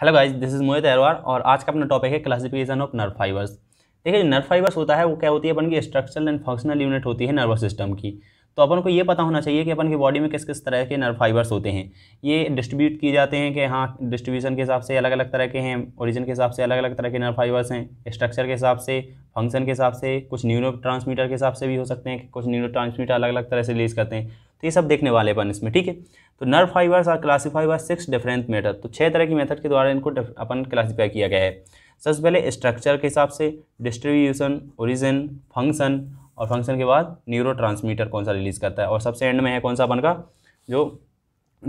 hello guys this is Mohit Arwar और आज का अपना टॉपिक है क्लासिफिकेशन ऑफ नर्व फाइबर्स देखिए जो नर्व फाइबर्स होता है वो क्या होती है अपन की स्ट्रक्चरल एंड फंक्शनल यूनिट होती है नर्वस सिस्टम की तो अपन को ये पता होना चाहिए कि अपन की बॉडी में किस किस तरह के नर्व फाइबर्स होते हैं ये डिस्ट्रीब्यूट किए जाते हैं कि हाँ डिस्ट्रीब्यूशन के हिसाब से अलग अलग तरह के हैं ओरिजिन के हिसाब से अलग अलग तरह के नर्व फाइबर्स हैं स्ट्रक्चर के हिसाब से फंक्शन के हिसाब से कुछ न्यूरो के हिसाब से भी हो सकते हैं कि कुछ न्यूरो अलग अलग तरह से रिलीज़ करते हैं तो ये सब देखने वाले अपन इसमें ठीक है तो nerve fibres are classify by six different method तो छः तरह की मेथड के द्वारा इनको अपन क्लासीफाई किया गया है सबसे पहले स्ट्रक्चर के हिसाब से डिस्ट्रीब्यूशन ओरिजिन फंक्शन और फंक्शन के बाद न्यूरो कौन सा रिलीज़ करता है और सबसे एंड में है कौन सा अपन का जो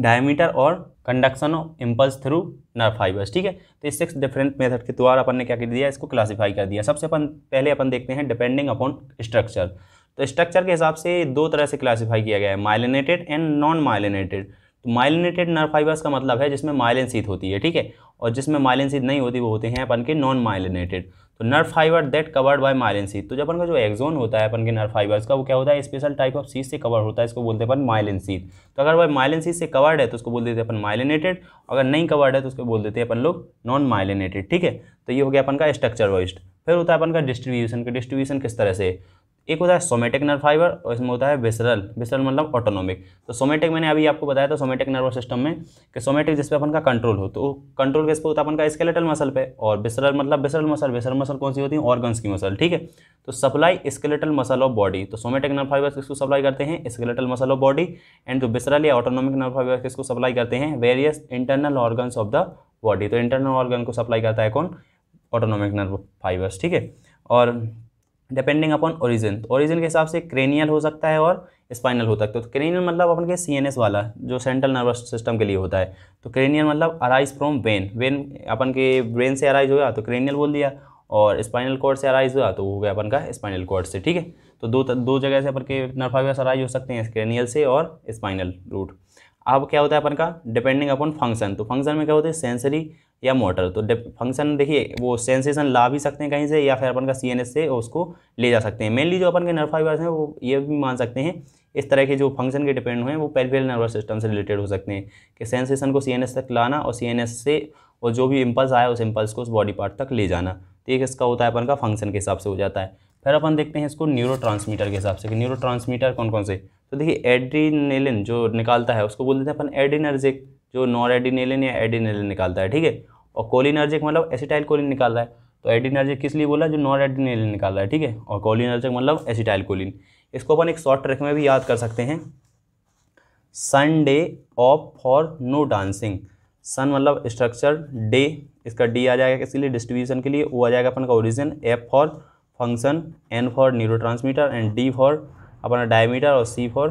डायमीटर और conduction of impulse through nerve fibres ठीक है तो इस सिक्स डिफरेंट मेथड के द्वारा अपन ने क्या कर दिया इसको क्लासीफाई कर दिया सबसे अपन पहले अपन देखते हैं डिपेंडिंग अपॉन स्ट्रक्चर तो स्ट्रक्चर के हिसाब से दो तरह से क्लासीफाई किया गया है माइलिनेटेड एंड नॉन माइलिनेटेड तो माइलिनेटेड नर्व फाइबर्स का मतलब है जिसमें माइलिन सीथ होती है ठीक है और जिसमें माइलिन नहीं होती वो होते हैं अपन के नॉन माइलिनेटेड तो nerve fibre that covered by myelin तो जब अपन का जो एक्जोन होता है अपन के नर्व फाइबर्स का वो क्या होता है स्पेशल टाइप ऑफ सीध से कवर होता है इसको बोलते हैं अपन माइलिन तो अगर वह माइलिन सीध से कवर्ड है तो उसको बोल देते हैं अपन माइलिनेटेड अगर नहीं कवर्ड है तो उसको बोल देते हैं अपन लोग नॉन माइलिनेटेड ठीक है तो ये हो गया अपन का स्ट्रक्चर वाइज फिर होता है अपन का डिस्ट्रीब्यूशन का डिस्ट्रीब्यूशन किस तरह से एक होता है सोमेटिक नर्व फाइबर और इसमें होता है विसरल विसरल मतलब ऑटोनॉमिक तो सोमेटिक मैंने अभी आपको बताया था सोमेटिक नर्वस सिस्टम में कि सोमेटिक जिस अपन का कंट्रोल हो तो कंट्रोल किस पर होता है अपन का स्केलेटल मसल पे और विसरल मतलब विसरल मसल विसरल मसल कौन सी होती है ऑर्गन्स की मसल ठीक है तो supply skeletal muscle of body तो सोमेटिक नर्व फाइबर किसको सप्लाई करते हैं skeletal muscle of body and जो विसरल या ऑटोनॉमिक नर्व फाइबर किसको सप्लाई करते हैं various internal organs of the body तो इंटरनल ऑर्गन को सप्लाई करता है कौन ऑटोनॉमिक नर्व फाइबर्स ठीक है और डिपेंडिंग अपॉन ओरिजिन ओरिजिन के हिसाब से क्रेनियल हो सकता है और स्पाइनल हो सकता है तो क्रेनियल मतलब अपन के सी वाला जो सेंट्रल नर्वस सिस्टम के लिए होता है तो क्रेनियल मतलब अराइज फ्रॉम वेन वेन अपन के ब्रेन से अराइज हुआ तो क्रेनियल बोल दिया और स्पाइनल कोर्ड से अराइज हुआ तो हो गया अपन का स्पाइनल कोर्ड से ठीक है तो दो दो जगह से अपन के नर्फावियस अराइज हो सकते हैं क्रेनियल से और स्पाइनल रूट अब क्या होता है अपन का डिपेंडिंग अपॉन फंक्शन तो फंक्शन में क्या होता है सेंसरी या मोटर तो फंक्शन देखिए वो सेंसेशन ला भी सकते हैं कहीं से या फिर अपन का सी से उसको ले जा सकते हैं मेनली जो अपन के नर्फा हैं वो ये भी मान सकते हैं इस तरह के जो फंक्शन के डिपेंड हुए हैं वो पेल्वियल नर्वस सिस्टम से रिलेटेड हो सकते हैं कि सेंसेशन को सी तक लाना और सी से और जो भी इम्पल्स आया उस इम्पल्स को उस बॉडी पार्ट तक ले जाना तो एक इसका होता है अपन का फंक्शन के हिसाब से हो जाता है फिर अपन देखते हैं इसको न्यूरो के हिसाब से कि न्यूरो कौन कौन से तो देखिए एड्रीनेलिन जो निकालता है उसको बोल देते हैं अपन एडिनर्जिक जो नॉन एडिनेलिन या एडिनेलिन निकालता है ठीक है और कोलिनर्जिक मतलब एसिटाइल कोलिन निकाल रहा है तो एडिनर्जिक किस लिए बोला जो नॉन एडिनेलिन निकाल रहा है ठीक है और कोलिनर्जिक मतलब एसिटाइल कोलिन इसको अपन एक शॉर्ट ट्रैक में भी याद कर सकते हैं day off for no dancing son मतलब स्ट्रक्चर डे इसका डी आ जाएगा किसके लिए डिस्ट्रीब्यूशन के लिए वो आ जाएगा अपन का origin F for function N for neuro and D for अपन डायमीटर और सी फोर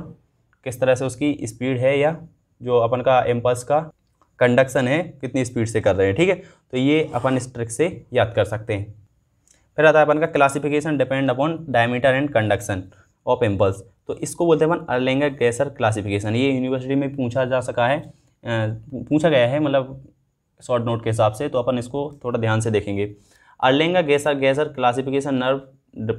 किस तरह से उसकी स्पीड है या जो अपन का एम्पल्स का कंडक्शन है कितनी स्पीड से कर रहे हैं ठीक है तो ये अपन इस ट्रिक से याद कर सकते हैं फिर आता है अपन का classification depend upon diameter and conduction of impulse तो इसको बोलते हैं अपन अर्लेंगर गैसर क्लासिफिकेशन ये यूनिवर्सिटी में पूछा जा सका है पूछा गया है मतलब शॉर्ट नोट के हिसाब से तो अपन इसको थोड़ा ध्यान से देखेंगे Erlanger Gasser Gasser classification nerve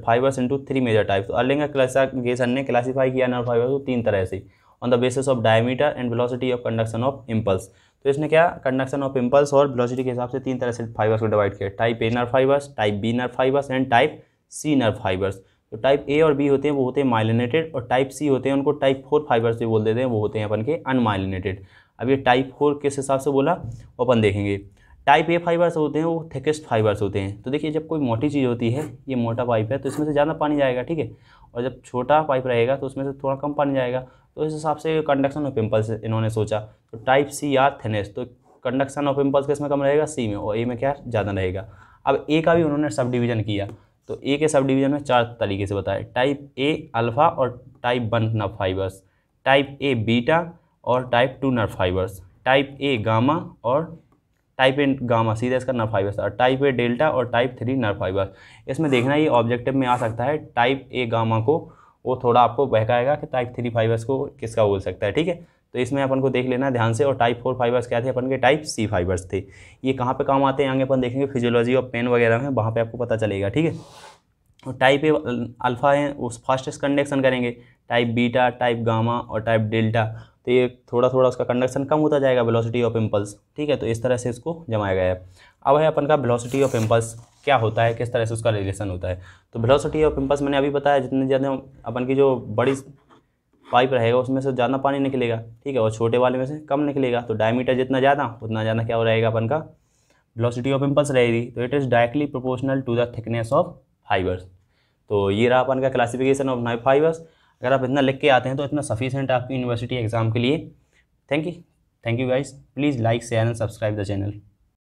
fibres into three major types Erlanger classification ने क्लासिफाई किया नर्व फाइबर्स को तीन तरह से on the basis of diameter and velocity of conduction of impulse तो इसने क्या कंडक्शन ऑफ इम्पल्स और वेलोसिटी के हिसाब से तीन तरह से फाइबर्स को डिवाइड किया type A nerve fibres type B nerve fibres and type C nerve fibres तो टाइप ए और बी होते हैं वो होते हैं माइलिनेटेड और टाइप सी होते हैं उनको टाइप फोर फाइबर्स भी बोल देते हैं वो होते हैं अपन के अनमाइलिनेटेड अब ये टाइप फोर किस हिसाब से बोला वो अपन देखेंगे टाइप ए फाइबर्स होते हैं वो थिकेस्ट फाइबर्स होते हैं तो देखिए जब कोई मोटी चीज़ होती है ये मोटा पाइप है तो इसमें से ज़्यादा पानी जाएगा ठीक है और जब छोटा पाइप रहेगा तो उसमें से थोड़ा कम पानी जाएगा तो इस हिसाब से कंडक्शन ऑफ पिम्पल्स इन्होंने सोचा तो टाइप सी या थेनेस तो कंडक्शन ऑफ पिम्पल्स किस में कम रहेगा सी में और ए में क्या ज़्यादा रहेगा अब ए का भी उन्होंने सब डिवीज़न किया तो ए के सब डिवीज़न में चार तरीके से बताया टाइप ए अल्फ़ा और type one nerve fibres type A beta और type two nerve fibres type A gamma और टाइप ए गामा सीधा इसका नर फाइबर्स और टाइप ए डेल्टा और टाइप थ्री नर फाइबर्स इसमें देखना ये ऑब्जेक्टिव में आ सकता है टाइप ए गामा को वो थोड़ा आपको बहकाएगा कि टाइप थ्री फाइबर्स को किसका बोल सकता है ठीक है तो इसमें अपन को देख लेना ध्यान से और टाइप फोर फाइबर्स क्या थे अपन के टाइप सी फाइबर्स थे ये कहाँ पर काम आते हैं आगे अपन देखेंगे फिजियोलॉजी और पेन वगैरह में वहाँ पर आपको पता चलेगा ठीक है और टाइप ए अल्फ़ा है उस फास्टेस्ट कंडक्शन करेंगे टाइप बीटा टाइप गामा और टाइप डेल्टा तो ये थोड़ा थोड़ा उसका कंडक्शन कम होता जाएगा वेलोसिटी ऑफ इम्पल्स ठीक है तो इस तरह से इसको जमाया गया है अब है अपन का वेलोसिटी ऑफ इम्पल्स क्या होता है किस तरह से उसका रिलेशन होता है तो वेलोसिटी ऑफ इम्पल्स मैंने अभी बताया जितने ज़्यादा अपन की जो बड़ी पाइप रहेगा उसमें से ज़्यादा पानी निकलेगा ठीक है और छोटे वाले में से कम निकलेगा तो डायमीटर जितना ज़्यादा उतना ज़्यादा क्या हो रहेगा अपन का वेलोसिटी ऑफ इम्पल्स रहेगी तो it is directly proportional to the thickness of fibres तो ये रहा अपन का क्लासिफिकेशन ऑफ नाइफ फाइबर्स अगर आप इतना लिख के आते हैं तो इतना सफिशेंट आपकी यूनिवर्सिटी एग्ज़ाम के लिए thank you thank you guys please like share and subscribe the channel